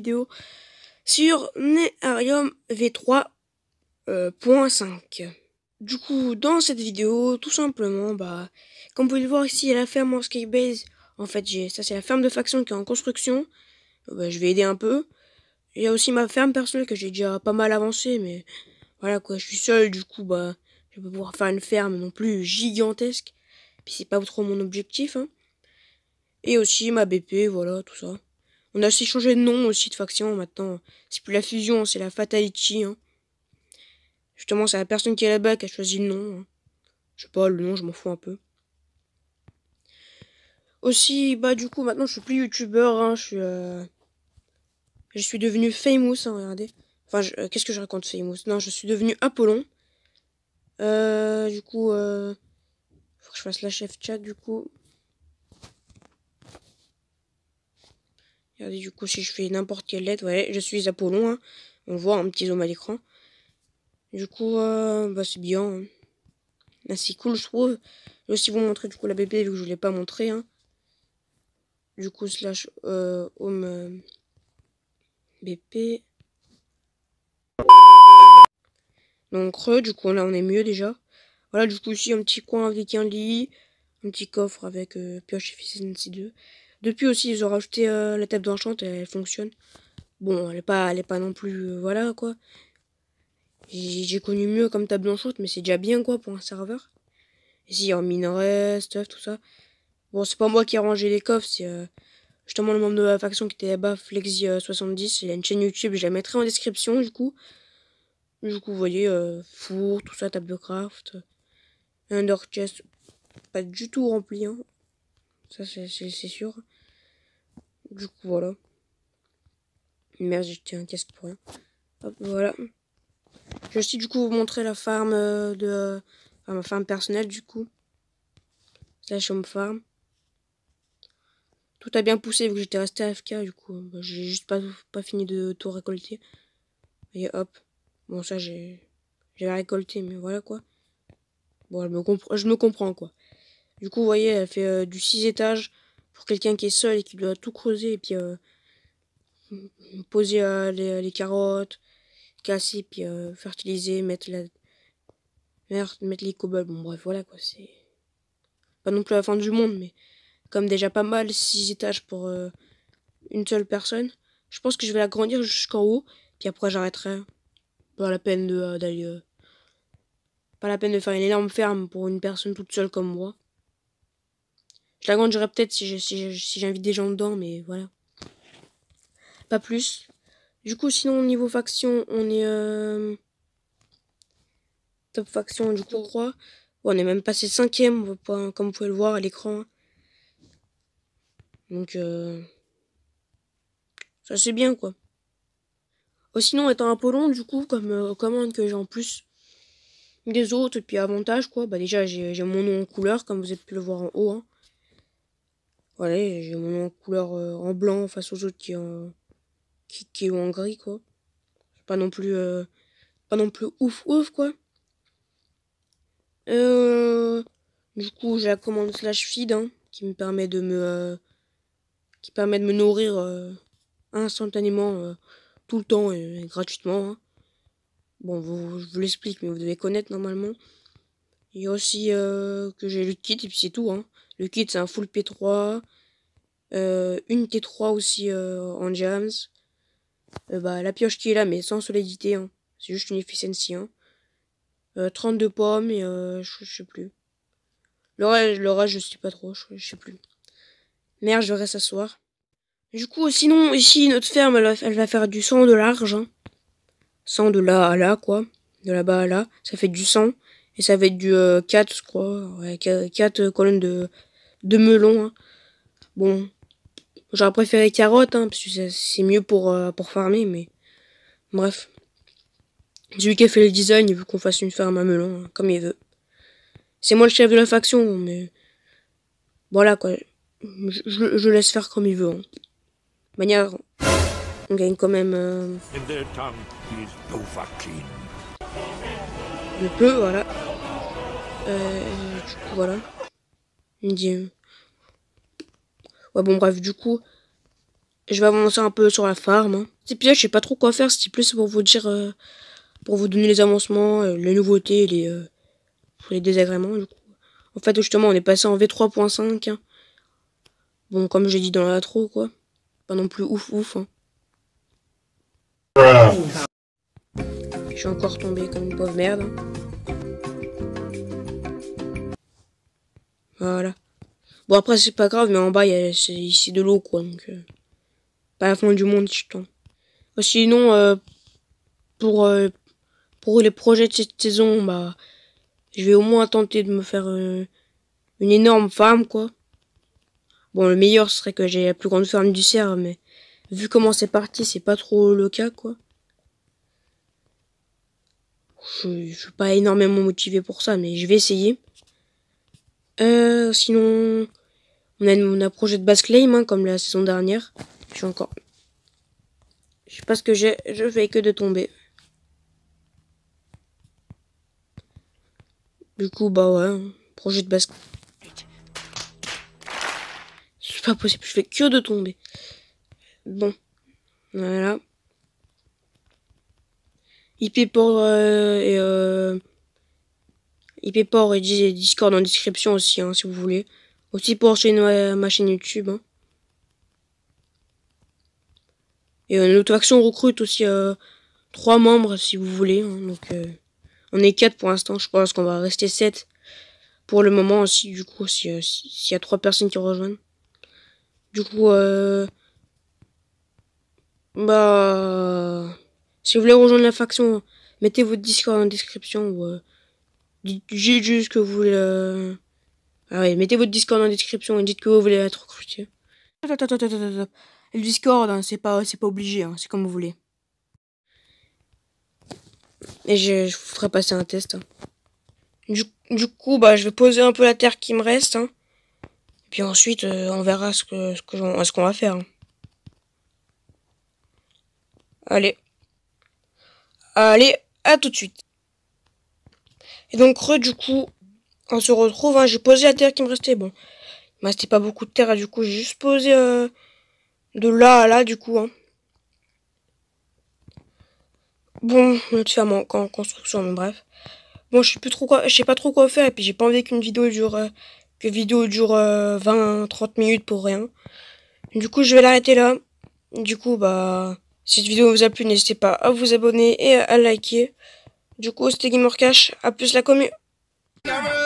vidéo sur Nearium V3.5. Euh, du coup, dans cette vidéo, tout simplement, bah, comme vous pouvez le voir ici, la ferme en Skybase, en fait, j'ai ça c'est la ferme de faction qui est en construction. Euh, bah, je vais aider un peu. Il y a aussi ma ferme personnelle que j'ai déjà pas mal avancée, mais voilà quoi, je suis seul, du coup, bah, je vais pouvoir faire une ferme non plus gigantesque. Puis c'est pas trop mon objectif, hein. Et aussi ma BP, voilà, tout ça. On a aussi changé de nom aussi de faction maintenant. C'est plus la fusion, c'est la Fatality. Hein. Justement, c'est la personne qui est là-bas qui a choisi le nom. Hein. Je sais pas, le nom, je m'en fous un peu. Aussi, bah du coup, maintenant je suis plus youtubeur, hein, je suis... Euh... Je suis devenu famous, hein, regardez. Enfin, euh, qu'est-ce que je raconte famous Non, je suis devenu Apollon. Euh, du coup, euh... Faut que je fasse la chef chat, du coup. Regardez, du coup, si je fais n'importe quelle lettre, ouais, je suis Apollon. Hein. On voit un petit zoom à l'écran. Du coup, euh, bah, c'est bien. Hein. Ah, c'est cool, je trouve. Je vais aussi vous montrer, du coup, la bp vu que je ne l'ai pas montré. Hein. Du coup, slash euh, home euh, BP. Donc, du coup, là, on est mieux déjà. Voilà, du coup, ici, un petit coin avec un lit. Un petit coffre avec pioche et fils 2. Depuis aussi, ils ont rajouté euh, la table d'enchant, elle fonctionne. Bon, elle est pas, elle est pas non plus, euh, voilà quoi. J'ai connu mieux comme table d'enchant, mais c'est déjà bien quoi pour un serveur. Ici, en minerais, stuff, tout ça. Bon, c'est pas moi qui ai rangé les coffres, c'est euh, justement le membre de la faction qui était là-bas, Flexi70. Il a une chaîne YouTube, je la mettrai en description du coup. Du coup, vous voyez, euh, four, tout ça, table de craft, un pas du tout rempli, hein. Ça, c'est sûr. Du coup, voilà. Merde, j'étais tiré un casque pour rien. Hop, voilà. Je vais aussi, du coup, vous montrer la farm euh, de... Enfin, ma farm personnelle, du coup. Slash home farm. Tout a bien poussé, vu que j'étais resté AFK, du coup. Bah, j'ai juste pas, pas fini de tout récolter. Et hop. Bon, ça, j'ai... la récolté, mais voilà, quoi. Bon, je me, je me comprends, quoi. Du coup, vous voyez, elle fait euh, du 6 étages pour quelqu'un qui est seul et qui doit tout creuser et puis euh, poser euh, les, carottes, casser puis euh, fertiliser, mettre la mettre les cobbles. Bon bref, voilà quoi, c'est pas non plus la fin du monde mais comme déjà pas mal six étages pour une seule personne. Je pense que je vais l'agrandir jusqu'en haut puis après j'arrêterai. Pas la peine de d'aller pas la peine de faire une énorme ferme pour une personne toute seule comme moi. Je l'agrandirai peut-être si j'invite des gens dedans, mais voilà. Pas plus. Du coup, sinon, au niveau faction, on est... Euh, top faction, du coup, 3. on est même passé cinquième, comme vous pouvez le voir à l'écran. Donc, euh, ça c'est bien, quoi. Oh, sinon, étant un peu long, du coup, comme euh, commande que j'ai en plus des autres, et puis avantage, quoi, bah déjà, j'ai mon nom en couleur, comme vous avez pu le voir en haut. Hein. Voilà, j'ai mon nom en couleur euh, en blanc face aux autres qui est euh, en, qui, en gris, quoi. Pas non plus, euh, pas non plus ouf ouf, quoi. Euh, du coup, j'ai la commande slash feed, hein, qui me permet de me, qui permet de me nourrir instantanément, tout le temps et, gratuitement. Hein. Bon, je vous l'explique, mais vous devez connaître normalement. Il y a aussi que j'ai le kit et puis c'est tout. Hein. Le kit, c'est un full P3. Euh, une T3 aussi euh, en jams. Euh, bah, la pioche qui est là, mais sans solidité. Hein. C'est juste une efficiency. 32 hein. pommes et je sais plus. Le reste, je sais pas trop. Je sais plus. Merde, je vais s'asseoir. Du coup, sinon, ici, notre ferme, elle va, faire du sang de large. Hein. 100 de là à là, quoi. De là-bas à là. Ça fait du sang. Et ça va être du 4, je crois. Ouais, 4 colonnes de de melon. Hein. Bon, j'aurais préféré carotte, hein, parce que c'est mieux pour, euh, pour farmer, mais bref. Celui qui a fait le design, il veut qu'on fasse une ferme à melon, hein, comme il veut. C'est moi le chef de la faction, mais voilà quoi. Je, laisse faire comme il veut. Hein. De manière, on gagne quand même. Euh, le peu, voilà. Euh, voilà dit... Ouais, bon, bref, du coup, je vais avancer un peu sur la farm. Hein. C'est puis là je sais pas trop quoi faire. C'est plus pour vous dire, euh, pour vous donner les avancements, euh, les nouveautés, les, euh, les désagréments. Du coup. En fait, justement, on est passé en V3.5. Hein. Bon, comme j'ai dit dans la trop, quoi. Pas non plus ouf, ouf. Hein. Je suis encore tombé comme une pauvre merde. Voilà. Bon, après, c'est pas grave, mais en bas, c'est ici de l'eau, quoi. Donc, euh, pas la fin du monde, je t'en. Bah, sinon, euh, pour, euh, pour les projets de cette saison, bah, je vais au moins tenter de me faire une énorme femme, quoi. Bon, le meilleur serait que j'ai la plus grande ferme du cerf, mais vu comment c'est parti, c'est pas trop le cas, quoi. Je, je suis pas énormément motivé pour ça, mais je vais essayer. Euh, sinon, on a, un projet de basse claim, hein, comme la saison dernière. Je suis encore... Je sais pas ce que j'ai, je fais que de tomber. Du coup, bah ouais, hein, projet de basse... C'est pas possible, je fais que de tomber. Bon, voilà. Hippie pour... Euh, et... Euh port et Discord en description aussi, hein, si vous voulez. Aussi pour chaîne, euh, ma chaîne YouTube. Hein. Et euh, notre faction faction recrute aussi euh, trois membres, si vous voulez. Hein. donc, euh, on est quatre pour l'instant. Je pense qu'on va rester 7 pour le moment aussi, du coup, s'il si, y a trois personnes qui rejoignent. Du coup, euh, bah, si vous voulez rejoindre la faction, mettez votre Discord en description ou Dites juste que vous le... Euh, ah oui, mettez votre Discord en description et dites que vous voulez être recruté. Attends, attends, attends, Le Discord, hein, c'est pas, obligé, hein, c'est comme vous voulez. Et je, vous ferai passer un test. Hein. Du, coup, bah, je vais poser un peu la terre qui me reste. Et puis ensuite, euh, on verra ce que, ce qu'on va faire. Allez. Allez, à tout de suite. Et donc, du coup, on se retrouve. Hein, j'ai posé la terre qui me restait. Bon, il me restait pas beaucoup de terre. du coup, j'ai juste posé euh, de là à là, du coup. Hein. Bon, notre ferme en, construction, mais bref. Bon, je sais plus trop quoi, je sais pas trop quoi faire. Et puis, j'ai pas envie qu'une vidéo dure, euh, que vidéo dure 20, euh, 30 minutes pour rien. Du coup, je vais l'arrêter là. Du coup, bah, si cette vidéo vous a plu, n'hésitez pas à vous abonner et à liker. Du coup, c'était Gamer À plus la commu. Ah,